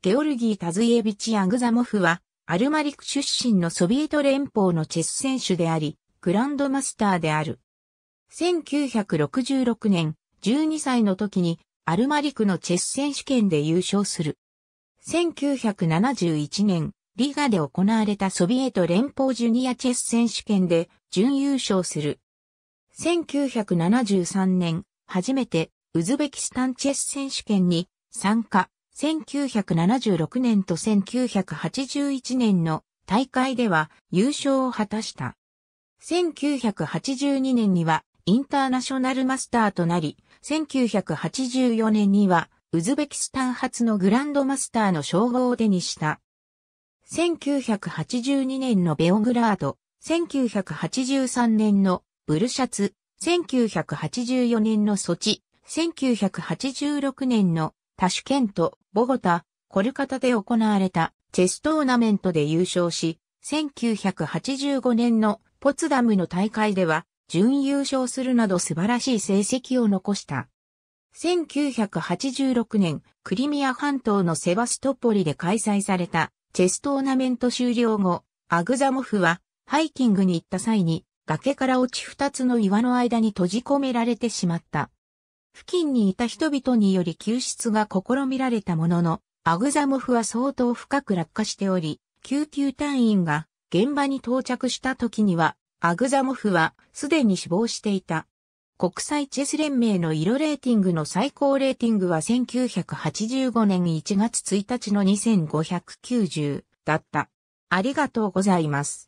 ゲオルギー・タズイエビチ・アグザモフは、アルマリク出身のソビエト連邦のチェス選手であり、グランドマスターである。1966年、12歳の時に、アルマリクのチェス選手権で優勝する。1971年、リガで行われたソビエト連邦ジュニアチェス選手権で準優勝する。1973年、初めてウズベキスタンチェス選手権に参加。1976年と1981年の大会では優勝を果たした。1982年にはインターナショナルマスターとなり、1984年にはウズベキスタン発のグランドマスターの称号を手にした。1982年のベオグラード、1983年のブルシャツ、1984年のソチ、1986年のタシュケント、ボゴタ、コルカタで行われたチェストーナメントで優勝し、1985年のポツダムの大会では準優勝するなど素晴らしい成績を残した。1986年、クリミア半島のセバストポリで開催されたチェストーナメント終了後、アグザモフはハイキングに行った際に崖から落ち2つの岩の間に閉じ込められてしまった。付近にいた人々により救出が試みられたものの、アグザモフは相当深く落下しており、救急隊員が現場に到着した時には、アグザモフはすでに死亡していた。国際チェス連盟の色レーティングの最高レーティングは1985年1月1日の2590だった。ありがとうございます。